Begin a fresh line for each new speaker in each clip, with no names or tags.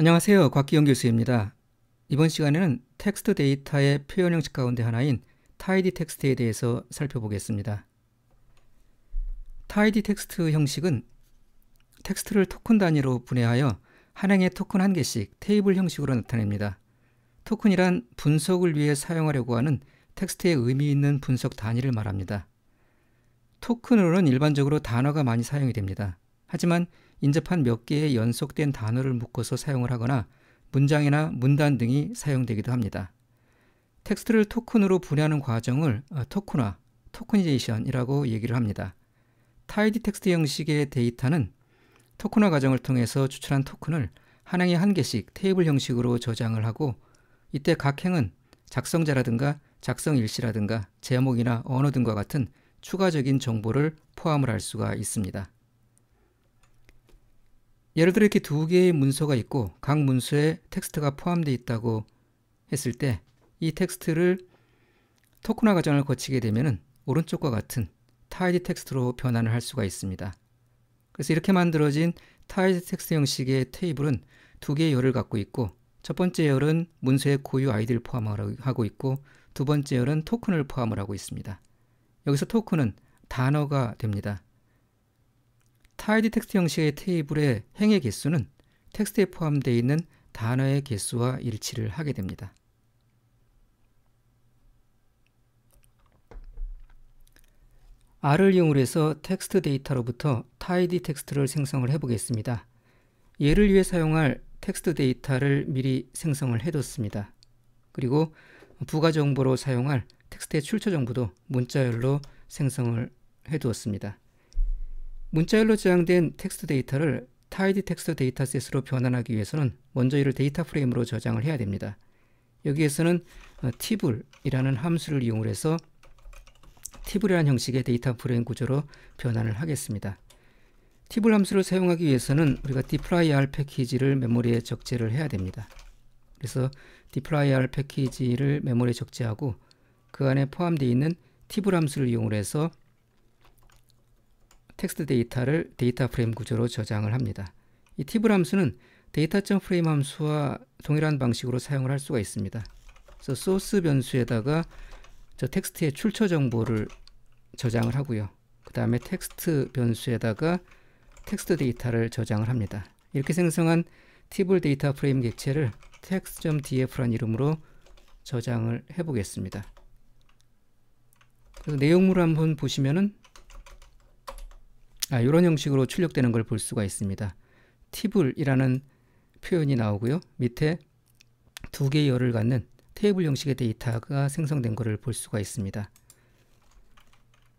안녕하세요. 곽기영 교수입니다. 이번 시간에는 텍스트 데이터의 표현 형식 가운데 하나인 타이디 텍스트에 대해서 살펴보겠습니다. 타이디 텍스트 형식은 텍스트를 토큰 단위로 분해하여 한 행에 토큰 한 개씩 테이블 형식으로 나타냅니다. 토큰이란 분석을 위해 사용하려고 하는 텍스트의 의미 있는 분석 단위를 말합니다. 토큰으로는 일반적으로 단어가 많이 사용이 됩니다. 하지만 인접한 몇 개의 연속된 단어를 묶어서 사용을 하거나 문장이나 문단 등이 사용되기도 합니다. 텍스트를 토큰으로 분해하는 과정을 어, 토큰화, 토큰이제이션이라고 얘기를 합니다. 타이디 텍스트 형식의 데이터는 토큰화 과정을 통해서 추출한 토큰을 한 행에 한 개씩 테이블 형식으로 저장을 하고 이때 각 행은 작성자라든가 작성 일시라든가 제목이나 언어 등과 같은 추가적인 정보를 포함을 할 수가 있습니다. 예를 들어 이렇게 두 개의 문서가 있고 각 문서에 텍스트가 포함되어 있다고 했을 때 이 텍스트를 토큰화 과정을 거치게 되면 오른쪽과 같은 타이드 텍스트로 변환을 할 수가 있습니다. 그래서 이렇게 만들어진 타이드 텍스트 형식의 테이블은 두 개의 열을 갖고 있고 첫 번째 열은 문서의 고유 아이디를 포함하고 있고 두 번째 열은 토큰을 포함을 하고 있습니다. 여기서 토큰은 단어가 됩니다. 타이디 텍스트 형식의 테이블의 행의 개수는 텍스트에 포함되어 있는 단어의 개수와 일치를 하게 됩니다. R을 이용해서 텍스트 데이터로부터 타이디 텍스트를 생성을 해보겠습니다. 얘를 위해 사용할 텍스트 데이터를 미리 생성을 해뒀습니다. 그리고 부가 정보로 사용할 텍스트의 출처 정보도 문자열로 생성을 해두었습니다. 문자열로 저장된 텍스트 데이터를 타이드 텍스트 데이터셋으로 변환하기 위해서는 먼저 이를 데이터 프레임으로 저장을 해야 됩니다. 여기에서는 tbul이라는 어, i 함수를 이용해서 tbul이라는 i 형식의 데이터 프레임 구조로 변환을 하겠습니다. tbul i 함수를 사용하기 위해서는 우리가 dplyr e 패키지를 메모리에 적재를 해야 됩니다. 그래서 dplyr e 패키지를 메모리에 적재하고 그 안에 포함되어 있는 tbul i 함수를 이용해서 텍스트 데이터를 데이터 프레임 구조로 저장을 합니다. 이 티블 함수는 데이터 프레임 함수와 동일한 방식으로 사용을 할 수가 있습니다. 그래서 소스 변수에다가 저 텍스트의 출처 정보를 저장을 하고요. 그 다음에 텍스트 변수에다가 텍스트 데이터를 저장을 합니다. 이렇게 생성한 티블 데이터 프레임 객체를 t e x t d f 라 이름으로 저장을 해보겠습니다. 그래서 내용물 한번 보시면은 아, 이런 형식으로 출력되는 걸 볼 수가 있습니다. 티블이라는 표현이 나오고요. 밑에 두 개의 열을 갖는 테이블 형식의 데이터가 생성된 것을 볼 수가 있습니다.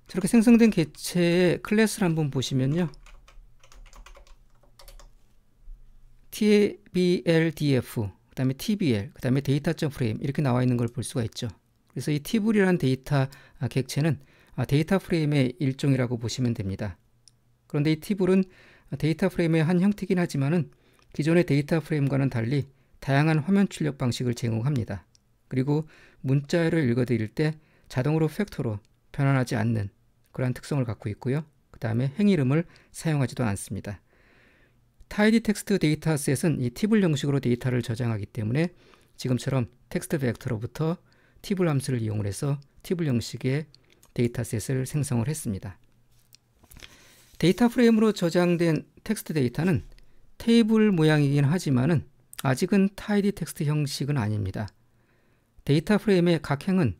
저렇게 생성된 개체의 클래스를 한번 보시면요. tbldf, 그 다음에 tbl, 그 다음에 데이터.프레임 점 이렇게 나와 있는 걸 볼 수가 있죠. 그래서 이 t b l 이라는 데이터 객체는 아, 아, 데이터 프레임의 일종이라고 보시면 됩니다. 그런데 이 티블은 데이터 프레임의 한 형태긴 하지만은 기존의 데이터 프레임과는 달리 다양한 화면 출력 방식을 제공합니다. 그리고 문자열을 읽어드릴 때 자동으로 팩터로 변환하지 않는 그러한 특성을 갖고 있고요. 그 다음에 행 이름을 사용하지도 않습니다. 타이디 텍스트 데이터셋은 이 티블 형식으로 데이터를 저장하기 때문에 지금처럼 텍스트 벡터로부터 티블 함수를 이용 해서 티블 형식의 데이터셋을 생성을 했습니다. 데이터 프레임으로 저장된 텍스트 데이터는 테이블 모양이긴 하지만 아직은 타이디 텍스트 형식은 아닙니다. 데이터 프레임의 각 행은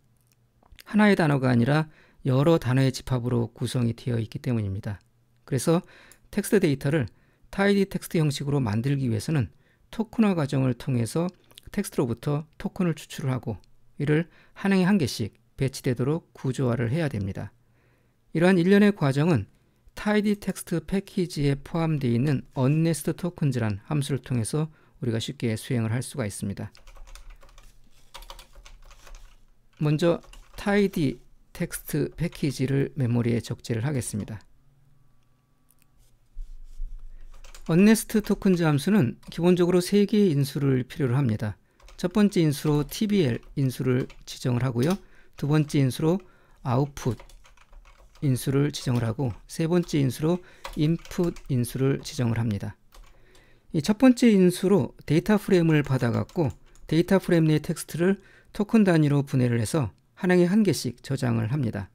하나의 단어가 아니라 여러 단어의 집합으로 구성이 되어 있기 때문입니다. 그래서 텍스트 데이터를 타이디 텍스트 형식으로 만들기 위해서는 토큰화 과정을 통해서 텍스트로부터 토큰을 추출 하고 이를 한 행에 한 개씩 배치되도록 구조화를 해야 됩니다. 이러한 일련의 과정은 타이디 텍스트 패키지에 포함되어 있는 n e 언 t 스트 토큰즈란 함수를 통해서 우리가 쉽게 수행을 할 수가 있습니다. 먼저 tidy 텍스트 패키지를 메모리에 적재를 하겠습니다. n e s 언네스트 토큰 s 함수는 기본적으로 3개의 인수를 필요로 합니다. 첫 번째 인수로 tbl 인수를 지정을 하고요. 두 번째 인수로 output 인수를 지정을 하고 세 번째 인수로 input 인수를 지정을 합니다. 이 첫 번째 인수로 데이터 프레임을 받아갖고 데이터 프레임 내 텍스트를 토큰 단위로 분해를 해서 한행에한 개씩 저장을 합니다.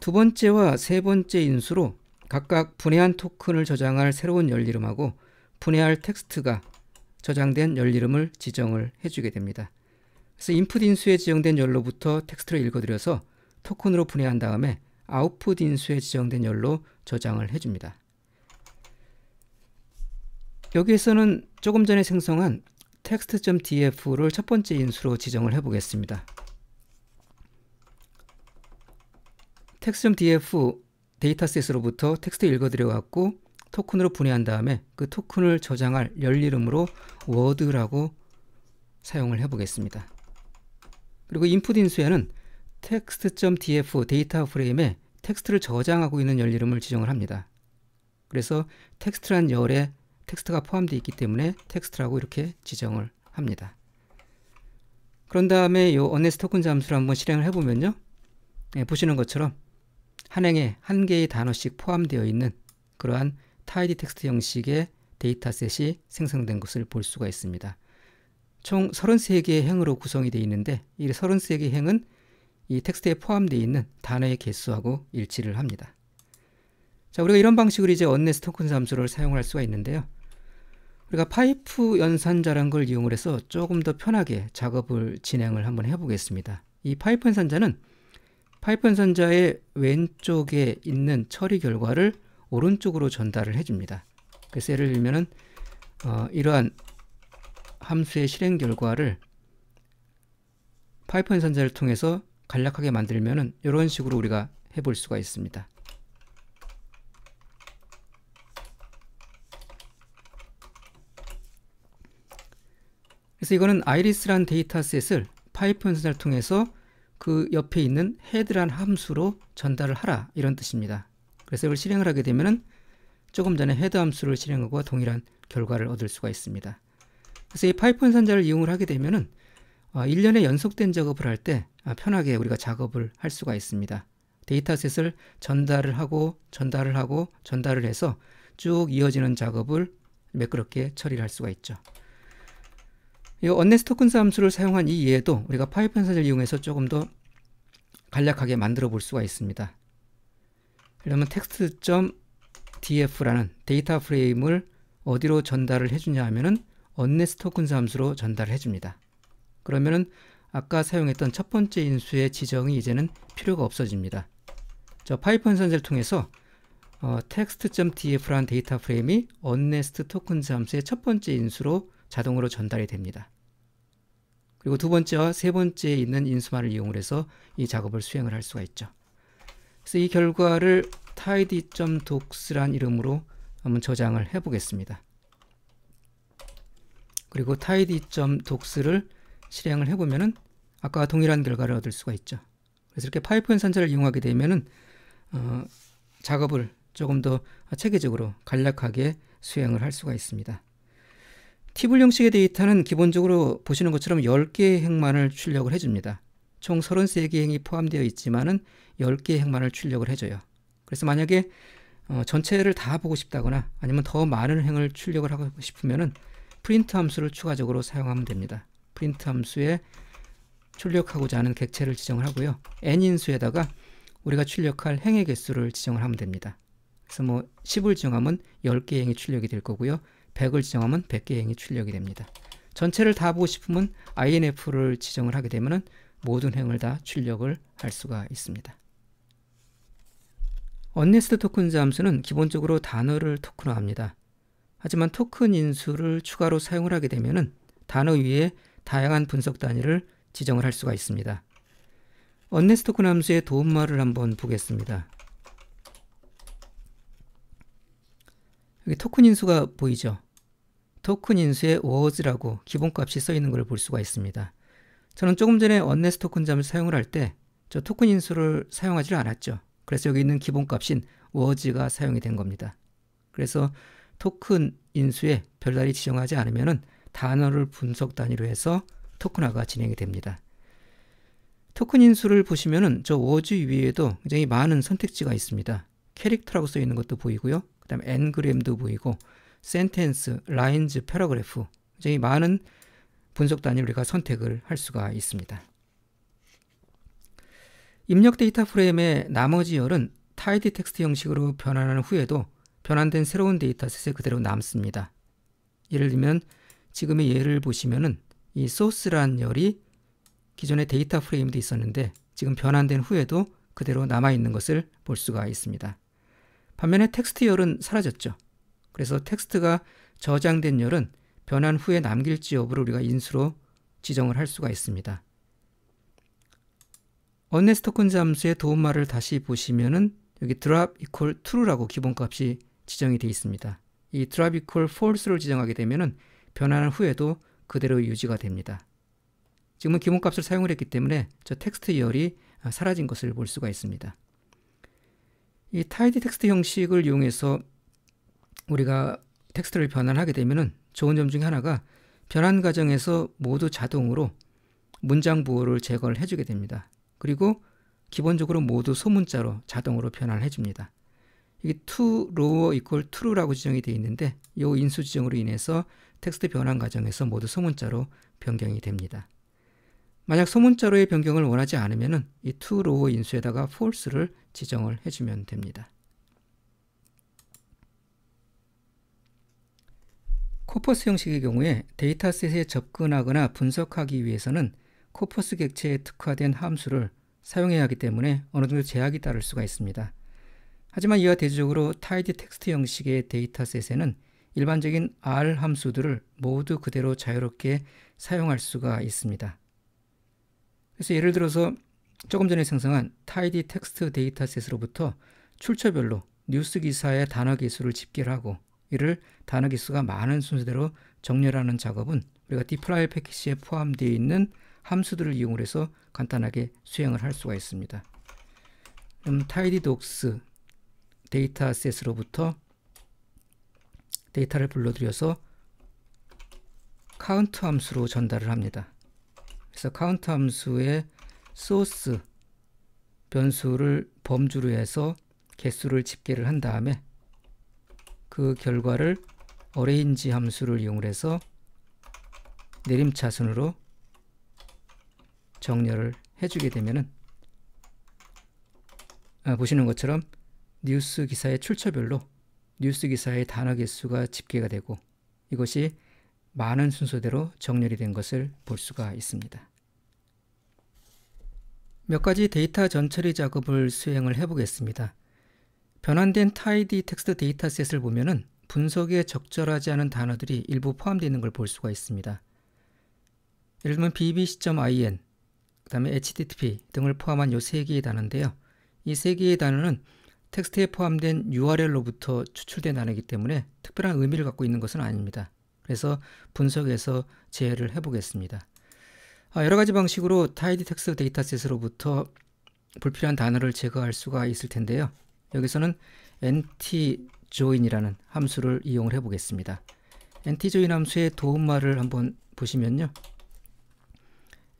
두 번째와 세 번째 인수로 각각 분해한 토큰을 저장할 새로운 열 이름하고 분해할 텍스트가 저장된 열 이름을 지정을 해주게 됩니다. 그래서 인풋 인수에 지정된 열로부터 텍스트를 읽어드려서 토큰으로 분해한 다음에 아웃풋 인수에 지정된 열로 저장을 해줍니다. 여기에서는 조금 전에 생성한 text.df를 첫 번째 인수로 지정을 해보겠습니다. text.df 데이터셋으로부터 텍스트 읽어들여갖고 토큰으로 분해한 다음에 그 토큰을 저장할 열 이름으로 word라고 사용을 해보겠습니다. 그리고 인풋 인수에는 text.df 데이터 프레임에 텍스트를 저장하고 있는 열 이름을 지정을 합니다. 그래서 텍스트란 열에 텍스트가 포함되어 있기 때문에 텍스트라고 이렇게 지정을 합니다. 그런 다음에 이언네스 토큰 잠수를 한번 실행을 해보면요. 예, 보시는 것처럼 한 행에 한 개의 단어씩 포함되어 있는 그러한 타이디 텍스트 형식의 데이터셋이 생성된 것을 볼 수가 있습니다. 총 33개의 행으로 구성이 되어 있는데 이 33개의 행은 이 텍스트에 포함되어 있는 단어의 개수하고 일치를 합니다. 자, 우리가 이런 방식으로 이제 언네스 토큰 삼수를 사용할 수가 있는데요. 우리가 파이프 연산자란 걸 이용을 해서 조금 더 편하게 작업을 진행을 한번 해보겠습니다. 이 파이프 연산자는 파이프 연산자의 왼쪽에 있는 처리 결과를 오른쪽으로 전달을 해줍니다. 그래서 예를 들면은 어, 이러한 함수의 실행 결과를 파이프 연산자를 통해서 간략하게 만들면은 이런 식으로 우리가 해볼 수가 있습니다. 그래서 이거는 i r i s 란 데이터셋을 파이프 연산을 통해서 그 옆에 있는 헤드란 함수로 전달을 하라 이런 뜻입니다. 그래서 이걸 실행을 하게 되면은 조금 전에 헤드 함수를 실행하고 동일한 결과를 얻을 수가 있습니다. 그래서 이 파이프 연산자를 이용을 하게 되면은 1년에 어, 연속된 작업을 할때 아, 편하게 우리가 작업을 할 수가 있습니다. 데이터셋을 전달을 하고 전달을 하고 전달을 해서 쭉 이어지는 작업을 매끄럽게 처리를 할 수가 있죠. 이 언네스 토큰 함수를 사용한 이 예도 우리가 파이썬 사전를 이용해서 조금 더 간략하게 만들어 볼 수가 있습니다. 그러면 text.df라는 데이터 프레임을 어디로 전달을 해주냐 하면은 언네스 토큰 함수로 전달을 해줍니다. 그러면은 아까 사용했던 첫 번째 인수의 지정이 이제는 필요가 없어집니다. 저 파이썬 선제를 통해서 어, text.df라는 데이터 프레임이 언네스트 토큰즈 함수의 첫 번째 인수로 자동으로 전달이 됩니다. 그리고 두 번째와 세 번째에 있는 인수만을 이용을 해서 이 작업을 수행을 할 수가 있죠. 그래서 이 결과를 tidy.docs란 이름으로 한번 저장을 해보겠습니다. 그리고 tidy.docs를 실행을 해보면은 아까 동일한 결과를 얻을 수가 있죠. 그래서 이렇게 파이프 연산자를 이용하게 되면은 어, 작업을 조금 더 체계적으로 간략하게 수행을 할 수가 있습니다. 티블 형식의 데이터는 기본적으로 보시는 것처럼 10개의 행만을 출력을 해줍니다. 총 33개의 행이 포함되어 있지만은 10개의 행만을 출력을 해줘요. 그래서 만약에 어, 전체를 다 보고 싶다거나 아니면 더 많은 행을 출력을 하고 싶으면은 프린트 함수를 추가적으로 사용하면 됩니다. 프린트 함수에 출력하고자 하는 객체를 지정을 하고요. n인수에다가 우리가 출력할 행의 개수를 지정을 하면 됩니다. 그래서 뭐 10을 지정하면 10개의 행이 출력이 될 거고요. 100을 지정하면 100개의 행이 출력이 됩니다. 전체를 다 보고 싶으면 INF를 지정을 하게 되면 모든 행을 다 출력을 할 수가 있습니다. 언네스트 토큰즈 함수는 기본적으로 단어를 토큰화합니다. 하지만 토큰 인수를 추가로 사용을 하게 되면 단어 위에 다양한 분석 단위를 지정을 할 수가 있습니다. 언네스토 코남수의 도움말을 한번 보겠습니다. 여기 토큰 인수가 보이죠? 토큰 인수의 워즈라고 기본값이 써 있는 걸 볼 수가 있습니다. 저는 조금 전에 언네스 토큰 잠을 사용을 할 때 저 토큰 인수를 사용하지 않았죠. 그래서 여기 있는 기본값인 워즈가 사용이 된 겁니다. 그래서 토큰 인수에 별다리 지정하지 않으면 은 단어를 분석 단위로 해서 토큰화가 진행이 됩니다. 토큰 인수를 보시면은 저 워즈 위에도 굉장히 많은 선택지가 있습니다. 캐릭터라고 써 있는 것도 보이고요. 그다음에 엔그램도 보이고 센텐스, 라인즈, 패러그래프 굉장히 많은 분석 단위로 우리가 선택을 할 수가 있습니다. 입력 데이터 프레임의 나머지 열은 타이드 텍스트 형식으로 변환한 후에도 변환된 새로운 데이터셋에 그대로 남습니다. 예를 들면 지금의 예를 보시면은 이 소스란 열이 기존의 데이터 프레임도 있었는데 지금 변환된 후에도 그대로 남아있는 것을 볼 수가 있습니다. 반면에 텍스트 열은 사라졌죠. 그래서 텍스트가 저장된 열은 변환 후에 남길지 여부를 우리가 인수로 지정을 할 수가 있습니다. 언네스 토큰 잠수의 도움말을 다시 보시면은 여기 drop equal true라고 기본값이 지정이 되어 있습니다. 이 drop equal false를 지정하게 되면은 변환한 후에도 그대로 유지가 됩니다. 지금은 기본값을 사용을 했기 때문에 저 텍스트 열이 아, 사라진 것을 볼 수가 있습니다. 이 타이디 텍스트 형식을 이용해서 우리가 텍스트를 변환하게 되면 좋은 점 중에 하나가 변환 과정에서 모두 자동으로 문장 부호를 제거를 해주게 됩니다. 그리고 기본적으로 모두 소문자로 자동으로 변환을 해줍니다. 이게 to row equal true라고 지정이 되어 있는데 이 인수 지정으로 인해서 텍스트 변환 과정에서 모두 소문자로 변경이 됩니다. 만약 소문자로의 변경을 원하지 않으면 이 to row 인수에다가 false를 지정을 해주면 됩니다. 코퍼스 형식의 경우에 데이터셋에 접근하거나 분석하기 위해서는 코퍼스 객체에 특화된 함수를 사용해야 하기 때문에 어느 정도 제약이 따를 수가 있습니다. 하지만 이와 대조적으로 타이드 텍스트 형식의 데이터셋에는 일반적인 R 함수들을 모두 그대로 자유롭게 사용할 수가 있습니다. 그래서 예를 들어서 조금 전에 생성한 타이디 텍스트 데이터셋으로부터 출처별로 뉴스 기사의 단어 개수를 집계를 하고 이를 단어 개수가 많은 순서대로 정렬하는 작업은 우리가 디프라이 패키지에 포함되어 있는 함수들을 이용해서 간단하게 수행을 할 수가 있습니다. 그럼 타이디 독스 데이터셋으로부터 데이터를 불러들여서 카운트 함수로 전달을 합니다. 그래서 카운트 함수의 소스 변수를 범주로 해서 개수를 집계를 한 다음에 그 결과를 어레인지 함수를 이용해서 내림차순으로 정렬을 해주게 되면 아, 보시는 것처럼 뉴스 기사의 출처별로 뉴스 기사의 단어 개수가 집계가 되고 이것이 많은 순서대로 정렬이 된 것을 볼 수가 있습니다. 몇 가지 데이터 전처리 작업을 수행을 해보겠습니다. 변환된 타이디 텍스트 데이터셋을 보면은 분석에 적절하지 않은 단어들이 일부 포함되어 있는 걸 볼 수가 있습니다. 예를 들면 bbc.in, 그 다음에 http 등을 포함한 요세 개의 단어인데요. 이 세 개의 단어는 텍스트에 포함된 URL로부터 추출된 단어이기 때문에 특별한 의미를 갖고 있는 것은 아닙니다. 그래서 분석에서 제외를 해보겠습니다. 아, 여러 가지 방식으로 타이디 텍스트 데이터셋으로부터 불필요한 단어를 제거할 수가 있을 텐데요. 여기서는 nt join이라는 함수를 이용을 해보겠습니다. nt join 함수의 도움말을 한번 보시면요.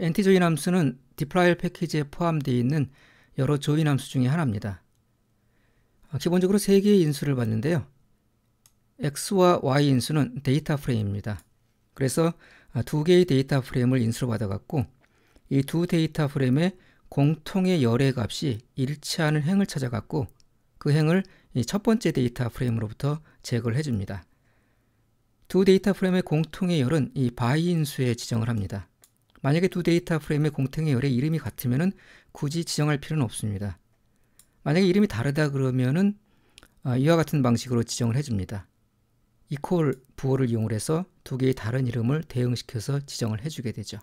nt join 함수는 d e p 플라일 패키지에 포함되어 있는 여러 join 함수 중의 하나입니다. 아, 기본적으로 3개의 인수를 받는데요. x와 y 인수는 데이터 프레임입니다. 그래서 아, 두 개의 데이터 프레임을 인수로 받아갖고이 두 데이터 프레임의 공통의 열의 값이 일치하는 행을 찾아갖고그 행을 첫 번째 데이터 프레임으로부터 제거를 해줍니다. 두 데이터 프레임의 공통의 열은 이 바이 인수에 지정을 합니다. 만약에 두 데이터 프레임의 공통의 열의 이름이 같으면 굳이 지정할 필요는 없습니다. 만약에 이름이 다르다 그러면은 아, 이와 같은 방식으로 지정을 해줍니다. equal 부호를 이용을 해서 두 개의 다른 이름을 대응시켜서 지정을 해주게 되죠.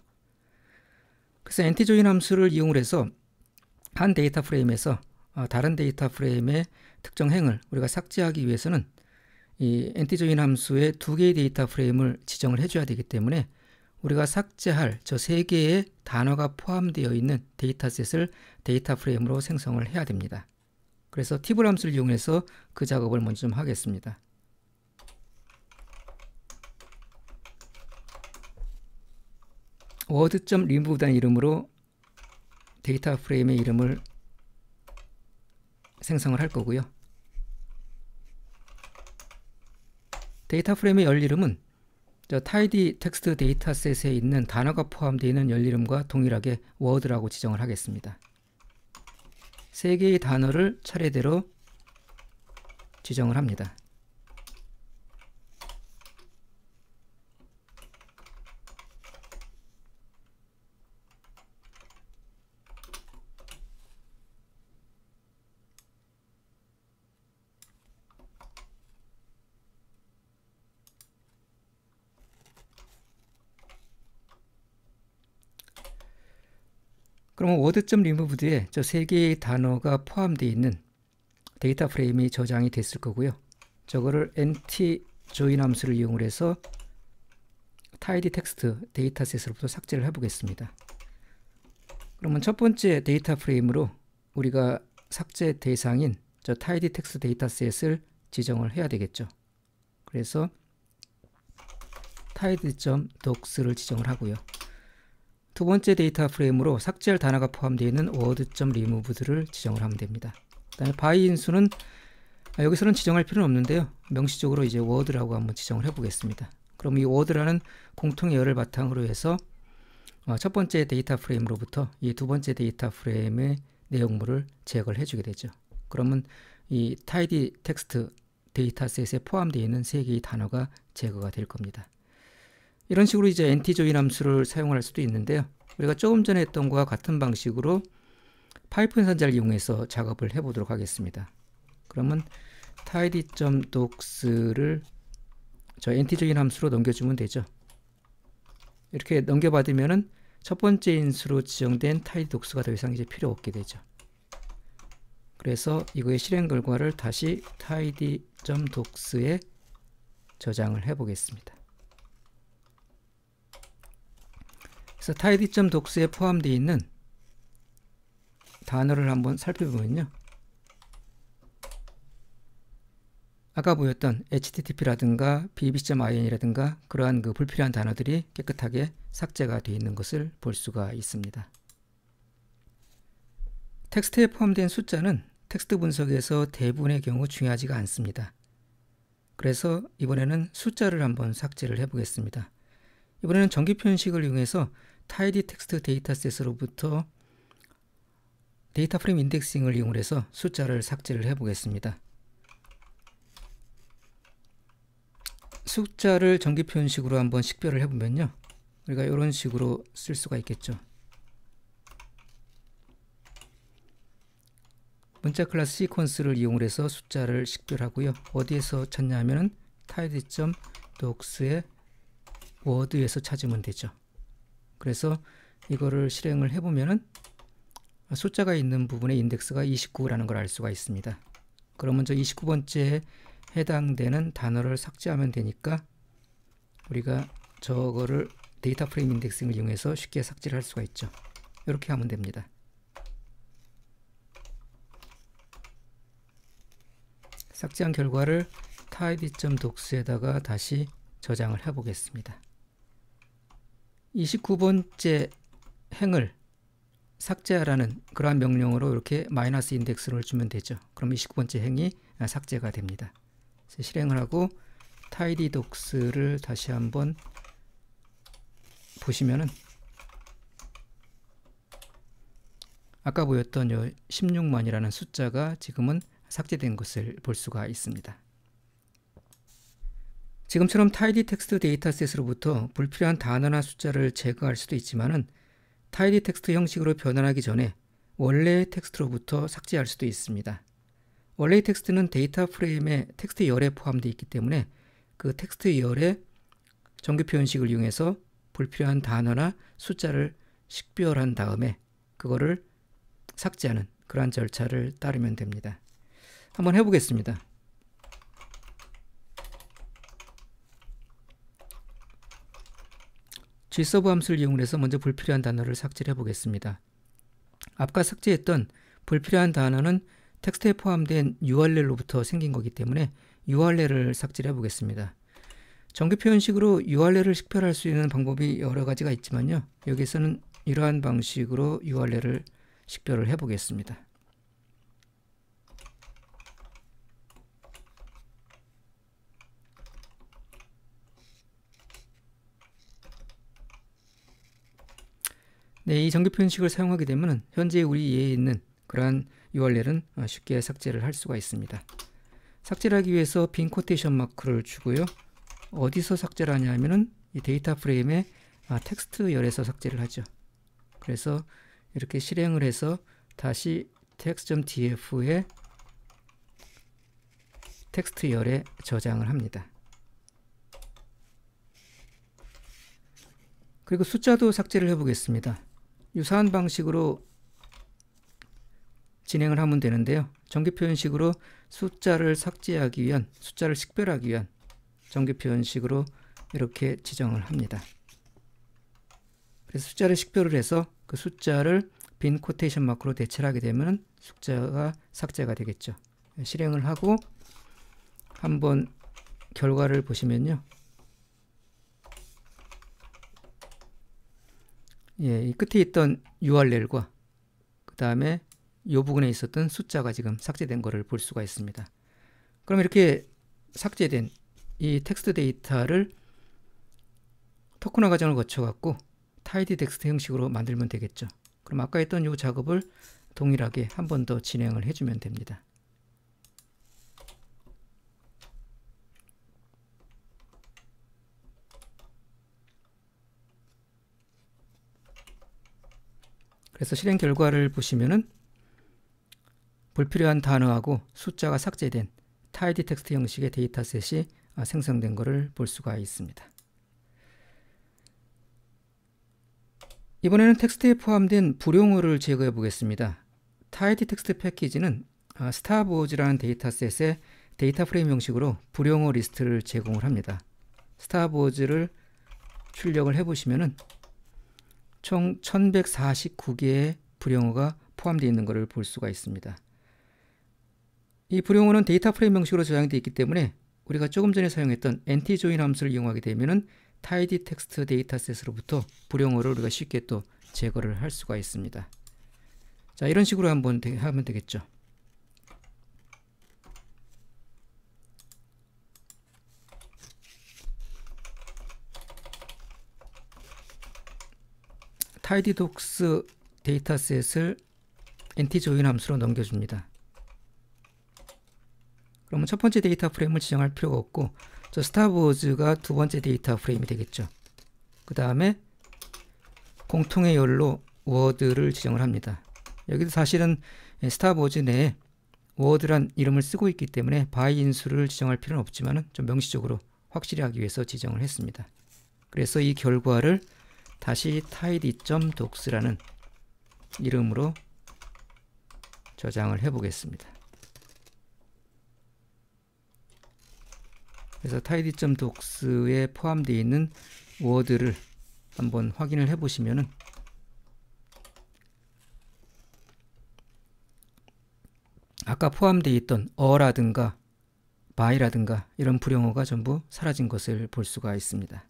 그래서 엔티 조인 함수를 이용을 해서 한 데이터 프레임에서 아, 다른 데이터 프레임의 특정 행을 우리가 삭제하기 위해서는 이 엔티 조인 함수의 두 개의 데이터 프레임을 지정을 해줘야 되기 때문에 우리가 삭제할 저 세 개의 단어가 포함되어 있는 데이터셋을 데이터 프레임으로 생성을 해야 됩니다. 그래서 티블 함수를 이용해서 그 작업을 먼저 좀 하겠습니다. 워드.remove라는 이름으로 데이터 프레임의 이름을 생성을 할 거고요. 데이터 프레임의 열 이름은 저 tidy 텍스트 데이터셋에 있는 단어가 포함되어 있는 열 이름과 동일하게 w o r d 라고 지정을 하겠습니다. 세 개의 단어를 차례대로 지정을 합니다. 그러면 w o 워드 r e m o v e 에저 세 개의 단어가 포함되어 있는 데이터 프레임이 저장이 됐을 거고요. 저거를 nt join 함수를 이용을 해서 tidy t e x t 데이터셋으로부터 삭제를 해보겠습니다. 그러면 첫 번째 데이터 프레임으로 우리가 삭제 대상인 저 tidy t e x t 데이터셋을 지정을 해야 되겠죠. 그래서 tidy.docs를 지정을 하고요. 두 번째 데이터 프레임으로 삭제할 단어가 포함되어 있는 w o r d r e m o v e 를 지정을 하면 됩니다. 그 다음에 by 인수는 아, 여기서는 지정할 필요는 없는데요. 명시적으로 이제 word라고 한번 지정을 해보겠습니다. 그럼 이 word라는 공통의 열을 바탕으로 해서 어, 첫 번째 데이터 프레임으로부터 이 두 번째 데이터 프레임의 내용물을 제거를 해주게 되죠. 그러면 이 tidy 텍스트 데이터셋에 포함되어 있는 세 개의 단어가 제거가 될 겁니다. 이런 식으로 이제 엔티조인 함수를 사용할 수도 있는데요. 우리가 조금 전에 했던 것과 같은 방식으로 파이썬 산자를 이용해서 작업을 해보도록 하겠습니다. 그러면 tidy.docs를 저 엔티조인 함수로 넘겨주면 되죠. 이렇게 넘겨받으면첫 번째 인수로 지정된 tidy.docs가 더 이상 이제 필요 없게 되죠. 그래서 이거의 실행 결과를 다시 tidy.docs에 저장을 해보겠습니다. 그래서 t i d y d o 에 포함되어 있는 단어를 한번 살펴보면요. 아까 보였던 http라든가 bb.in이라든가 그러한 그 불필요한 단어들이 깨끗하게 삭제가 되어 있는 것을 볼 수가 있습니다. 텍스트에 포함된 숫자는 텍스트 분석에서 대부분의 경우 중요하지가 않습니다. 그래서 이번에는 숫자를 한번 삭제를 해보겠습니다. 이번에는 전기표현식을 이용해서 타이디 텍스트 데이터셋으로부터 데이터 프레임 인덱싱을 이용해서 숫자를 삭제를 해보겠습니다. 숫자를 전기표형식으로 한번 식별을 해보면요. 우리가 이런 식으로 쓸 수가 있겠죠. 문자 클래스 시퀀스를 이용해서 숫자를 식별하고요. 어디에서 찾냐 하면 타이디.docs의 워드에서 찾으면 되죠. 그래서 이거를 실행을 해보면은 숫자가 있는 부분에 인덱스가 29라는 걸 알 수가 있습니다. 그러면 저 29번째에 해당되는 단어를 삭제하면 되니까 우리가 저거를 데이터 프레임 인덱싱을 이용해서 쉽게 삭제를 할 수가 있죠. 이렇게 하면 됩니다. 삭제한 결과를 tidy.docs에다가 다시 저장을 해보겠습니다. 29번째 행을 삭제하라는 그러한 명령으로 이렇게 마이너스 인덱스를 주면 되죠. 그럼 29번째 행이 삭제가 됩니다. 실행을 하고 tidy docs를 다시 한번 보시면은 아까 보였던 16만이라는 숫자가 지금은 삭제된 것을 볼 수가 있습니다. 지금처럼 타이디 텍스트 데이터셋으로부터 불필요한 단어나 숫자를 제거할 수도 있지만은 타이디 텍스트 형식으로 변환하기 전에 원래의 텍스트로부터 삭제할 수도 있습니다. 원래의 텍스트는 데이터 프레임의 텍스트 열에 포함되어 있기 때문에 그 텍스트 열의 정규 표현식을 이용해서 불필요한 단어나 숫자를 식별한 다음에 그거를 삭제하는 그러한 절차를 따르면 됩니다. 한번 해보겠습니다. gserve 함수를 이용해서 먼저 불필요한 단어를 삭제를 해보겠습니다. 아까 삭제했던 불필요한 단어는 텍스트에 포함된 URL로부터 생긴 거기 때문에 URL을 삭제를 해보겠습니다. 정규 표현식으로 URL을 식별할 수 있는 방법이 여러 가지가 있지만요. 여기서는 이러한 방식으로 URL을 식별을 해보겠습니다. 네, 이 정규 표현식을 사용하게 되면 현재 우리 예에 있는 그러한 URL은 어, 쉽게 삭제를 할 수가 있습니다. 삭제를 하기 위해서 빈 코테이션 마크를 주고요. 어디서 삭제를 하냐 하면은 이 데이터 프레임의 아, 텍스트 열에서 삭제를 하죠. 그래서 이렇게 실행을 해서 다시 text.df에 텍스트 열에 저장을 합니다. 그리고 숫자도 삭제를 해보겠습니다. 유사한 방식으로 진행을 하면 되는데요. 정개표 현식으로 숫자를 삭제하기 위한, 숫자를 식별하기 위한 정개표 현식으로 이렇게 지정을 합니다. 그래서 숫자를 식별을 해서 그 숫자를 빈 코테이션 마크로 대체를 하게 되면 숫자가 삭제가 되겠죠. 실행을 하고 한번 결과를 보시면요. 예, 이 끝에 있던 URL과 그 다음에 이 부분에 있었던 숫자가 지금 삭제된 것을 볼 수가 있습니다. 그럼 이렇게 삭제된 이 텍스트 데이터를 토크화 과정을 거쳐갖고 타이디 텍스트 형식으로 만들면 되겠죠. 그럼 아까 했던 이 작업을 동일하게 한 번 더 진행을 해주면 됩니다. 그래서 실행 결과를 보시면은 불필요한 단어하고 숫자가 삭제된 타이디 텍스트 형식의 데이터셋이 아, 생성된 것을 볼 수가 있습니다. 이번에는 텍스트에 포함된 불용어를 제거해 보겠습니다. 타이디 텍스트 패키지는 아, 스타보즈라는 데이터셋에 데이터 프레임 형식으로 불용어 리스트를 제공을 합니다. 스타보즈를 출력을 해보시면은 총 1149개의 불용어가 포함되어 있는 것을 볼 수가 있습니다. 이 불용어는 데이터 프레임 형식으로 저장되어 있기 때문에 우리가 조금 전에 사용했던 nt join 함수를 이용하게 되면은 tidy text 데이터셋으로부터 불용어를 우리가 쉽게 또 제거를 할 수가 있습니다. 자, 이런 식으로 한번 되, 하면 되겠죠. 타이디독스 데이터셋을 엔티조인 함수로 넘겨줍니다. 그러면 첫 번째 데이터 프레임을 지정할 필요가 없고 저 스타워즈가 두 번째 데이터 프레임이 되겠죠. 그 다음에 공통의 열로 워드를 지정을 합니다. 여기도 사실은 스타워즈 내에 워드란 이름을 쓰고 있기 때문에 바이 인수를 지정할 필요는 없지만 좀 명시적으로 확실히 하기 위해서 지정을 했습니다. 그래서 이 결과를 다시 tidy.docs라는 이름으로 저장을 해보겠습니다. 그래서 tidy.docs에 포함되어 있는 워드를 한번 확인을 해보시면은 아까 포함되어 있던 어라든가 바이라든가 이런 불용어가 전부 사라진 것을 볼 수가 있습니다.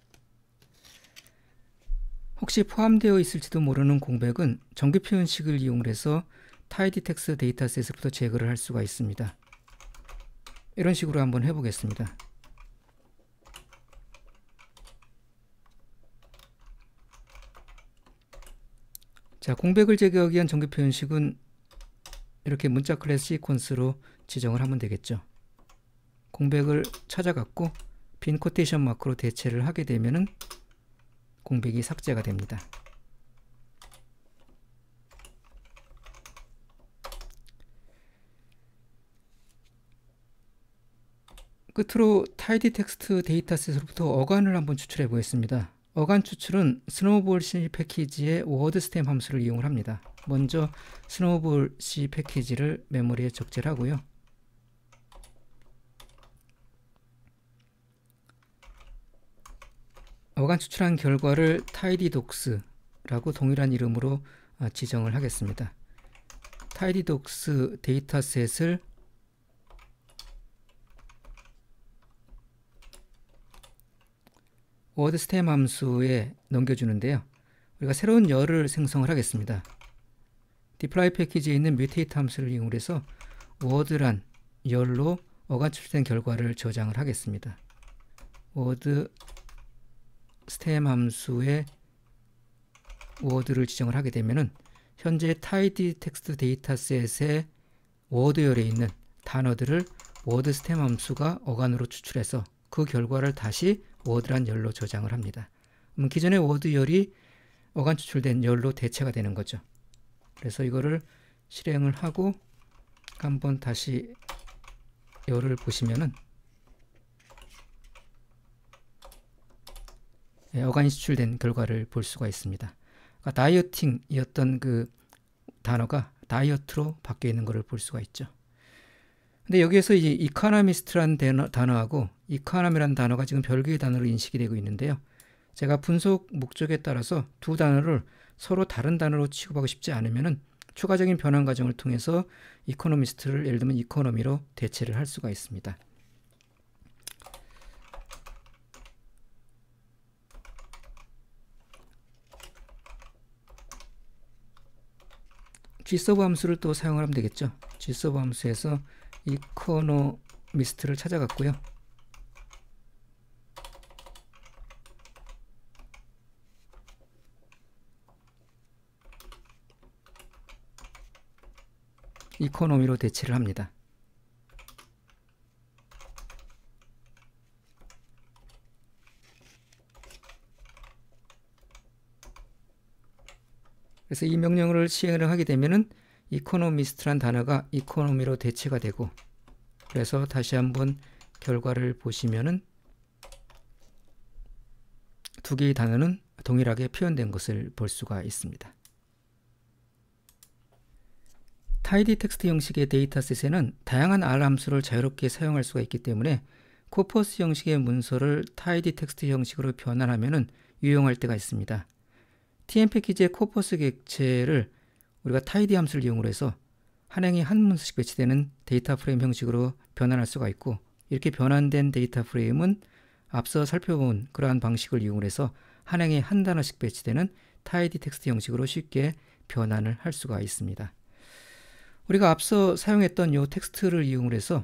혹시 포함되어 있을지도 모르는 공백은 정규 표현식을 이용해서 타이디 텍스 데이터셋으로부터 제거를 할 수가 있습니다. 이런 식으로 한번 해보겠습니다. 자, 공백을 제거하기 위한 정규 표현식은 이렇게 문자 클래스 시퀀스로 지정을 하면 되겠죠. 공백을 찾아갖고 빈 코테이션 마크로 대체를 하게 되면은 공백이 삭제가 됩니다. 끝으로 타이디 텍스트 데이터셋으로부터 어간을 한번 추출해 보겠습니다. 어간 추출은 스노우볼 C 패키지의 워드 스템 함수를 이용 합니다. 먼저 스노우볼 C 패키지를 메모리에 적재를 하고요. 어간 추출한 결과를 t 타 d 디독스라고 동일한 이름으로 아, 지정을 하겠습니다. t 타 d 디독스 데이터셋을 w o 워드스템 함수에 넘겨주는데요. 우리가 새로운 열을 생성을 하겠습니다. d e 디플라이 패키지에 있는 뮤테이트 함수를 이용해서 w o r d 란 열로 어간 추출된 결과를 저장을 하겠습니다. word 스템 함수의 워드를 지정을 하게 되면은 현재 tidy text 데이터셋의 워드열에 있는 단어들을 워드 스템 함수가 어간으로 추출해서 그 결과를 다시 워드란 열로 저장을 합니다. 그럼 기존의 워드열이 어간 추출된 열로 대체가 되는 거죠. 그래서 이거를 실행을 하고 한번 다시 열을 보시면은 예, 어간이 수출된 결과를 볼 수가 있습니다. 그러니까 다이어팅이었던 그 단어가 다이어트로 바뀌어 있는 것을 볼 수가 있죠. 근데 여기에서 이제 이카나미스트라는 단어, 하고 이카나미라는 단어가 지금 별개의 단어로 인식이 되고 있는데요. 제가 분석 목적에 따라서 두 단어를 서로 다른 단어로 취급하고 싶지 않으면 추가적인 변환 과정을 통해서 이코노미스트를 예를 들면 이코노미로 대체를 할 수가 있습니다. g s u b 함수를 또 사용을 하면 되겠죠. g서브 함수에서 이코노미스트를 찾아갔고요. 이코노미로 대체를 합니다. 그래서 이명령을 시행을 하게 되면은 이코노미스트란 단어가 이코노미로 대체가 되고 그래서 다시 한번 결과를 보시면은 두 개의 단어는 동일하게 표현된 것을 볼 수가 있습니다. 타이디 텍스트 형식의 데이터셋에는 다양한 알 함수를 자유롭게 사용할 수가 있기 때문에 코퍼스 형식의 문서를 타이디 텍스트 형식으로 변환하면 유용할 때가 있습니다. TM 패키지의 코퍼스 객체를 우리가 타이디 함수를 이용을 해서 한 행이 한 문서씩 배치되는 데이터 프레임 형식으로 변환할 수가 있고 이렇게 변환된 데이터 프레임은 앞서 살펴본 그러한 방식을 이용해서 한 행에 한 단어씩 배치되는 타이디 텍스트 형식으로 쉽게 변환을 할 수가 있습니다. 우리가 앞서 사용했던 이 텍스트를 이용해서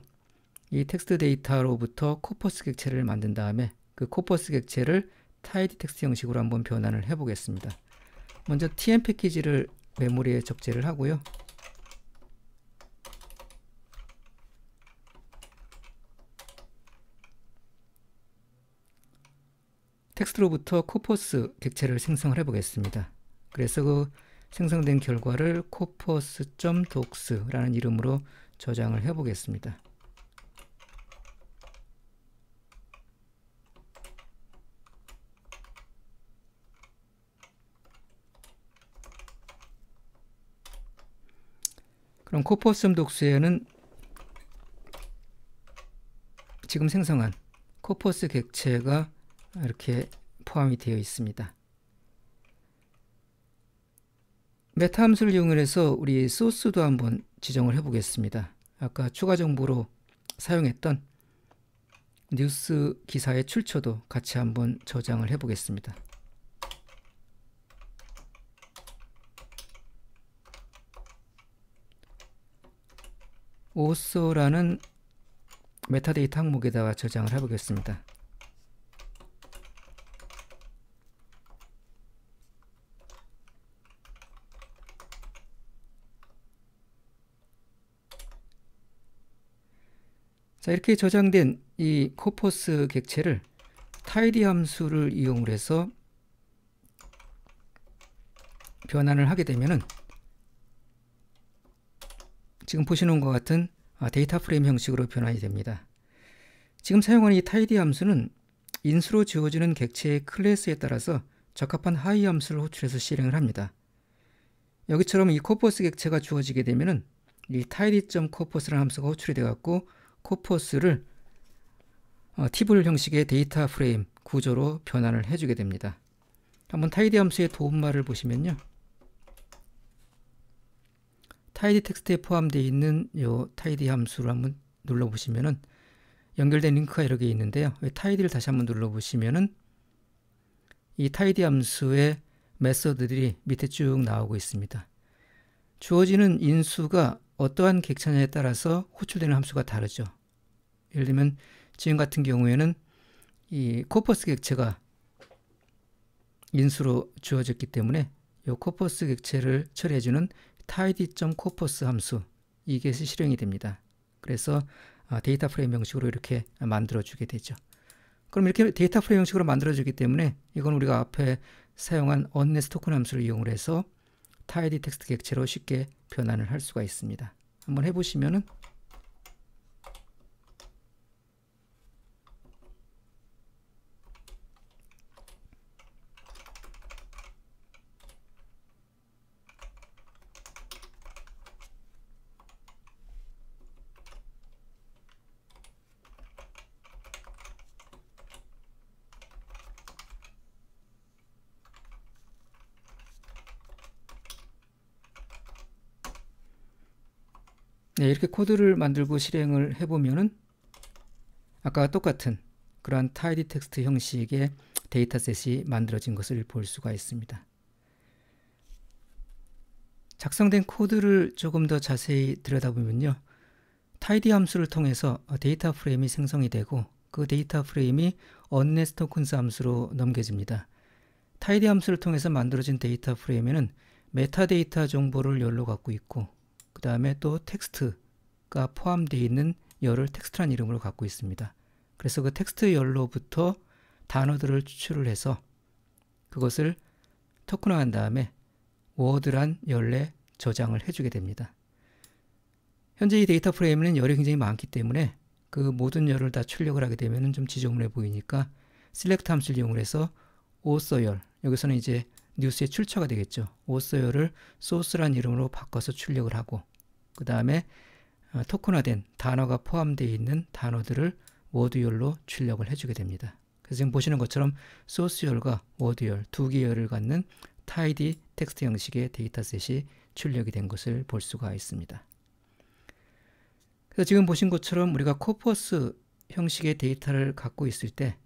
이 텍스트 데이터로부터 코퍼스 객체를 만든 다음에 그 코퍼스 객체를 타이디 텍스트 형식으로 한번 변환을 해보겠습니다. 먼저 tm 패키지를 메모리에 적재를 하고요. 텍스트로부터 코퍼스 객체를 생성을 해보겠습니다. 그래서 그 생성된 결과를 코퍼스.docs라는 이름으로 저장을 해보겠습니다. 그럼 코포섬 독수에는 지금 생성한 코퍼스 객체가 이렇게 포함이 되어 있습니다. 메타 함수를 이용해서 우리 소스도 한번 지정을 해보겠습니다. 아까 추가 정보로 사용했던 뉴스 기사의 출처도 같이 한번 저장을 해보겠습니다. 오쏘라는 메타데이터 항목에다가 저장을 해보겠습니다. 자 이렇게 저장된 이코퍼스 객체를 tidy 함수를 이용을 해서 변환을 하게 되면은 지금 보시는 것 같은 아, 데이터 프레임 형식으로 변환이 됩니다. 지금 사용하는 이 tidy 함수는 인수로 지워지는 객체의 클래스에 따라서 적합한 하이 함수를 호출해서 실행을 합니다. 여기처럼 이 코퍼스 객체가 주어지게 되면은 이 tidy.corpus라는 함수가 호출이 돼갖고 코퍼스를 어, 팁을 형식의 데이터 프레임 구조로 변환을 해주게 됩니다. 한번 tidy 함수의 도움말을 보시면요. 타이디 텍스트에 포함되어 있는 요 타이디 함수를 한번 눌러보시면은 연결된 링크가 여러 개 있는데요. 타이디를 다시 한번 눌러보시면은 이 타이디 함수의 메서드들이 밑에 쭉 나오고 있습니다. 주어지는 인수가 어떠한 객체냐에 따라서 호출되는 함수가 다르죠. 예를 들면 지금 같은 경우에는 이 코퍼스 객체가 인수로 주어졌기 때문에 이 코퍼스 객체를 처리해주는 tidy.corpus 함수 이게 실행이 됩니다. 그래서 아, 데이터 프레임 형식으로 이렇게 만들어주게 되죠. 그럼 이렇게 데이터 프레임 형식으로 만들어주기 때문에 이건 우리가 앞에 사용한 언네스 토큰 함수를 이용을 해서 타이디 텍스트 객체로 쉽게 변환을 할 수가 있습니다. 한번 해보시면은 네, 이렇게 코드를 만들고 실행을 해보면은 아까 똑같은 그러한 타이디 텍스트 형식의 데이터셋이 만들어진 것을 볼 수가 있습니다. 작성된 코드를 조금 더 자세히 들여다보면요. 타이디 함수를 통해서 데이터 프레임이 생성이 되고 그 데이터 프레임이 언네스 토큰스 함수로 넘겨집니다. 타이디 함수를 통해서 만들어진 데이터 프레임에는 메타데이터 정보를 열로 갖고 있고 그 다음에 또 텍스트가 포함되어 있는 열을 텍스트란 이름으로 갖고 있습니다. 그래서 그 텍스트 열로부터 단어들을 추출을 해서 그것을 토크화한 다음에 워드란 열에 저장을 해주게 됩니다. 현재 이 데이터 프레임에는 열이 굉장히 많기 때문에 그 모든 열을 다 출력을 하게 되면 좀 지저분해 보이니까 select 함수를 이용을 해서 author 열 여기서는 이제 뉴스의 출처가 되겠죠. author 열을 source란 이름으로 바꿔서 출력을 하고 그 다음에 어, 토큰화된 단어가 포함되어 있는 단어들을 워드열로 출력을 해주게 됩니다. 그래서 지금 보시는 것처럼 소스열과 워드열 두 개열을 갖는 타이디 텍스트 형식의 데이터셋이 출력이 된 것을 볼 수가 있습니다. 그래서 지금 보신 것처럼 우리가 코퍼스 형식의 데이터를 갖고 있을 때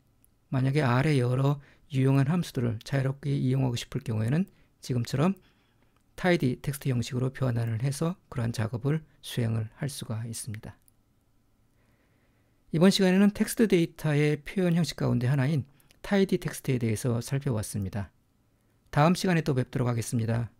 만약에 아래 여러 유용한 함수들을 자유롭게 이용하고 싶을 경우에는 지금처럼 타이디 텍스트 형식으로 변환을 해서 그러한 작업을 수행을 할 수가 있습니다. 이번 시간에는 텍스트 데이터의 표현 형식 가운데 하나인 타이디 텍스트에 대해서 살펴봤습니다. 다음 시간에 또 뵙도록 하겠습니다.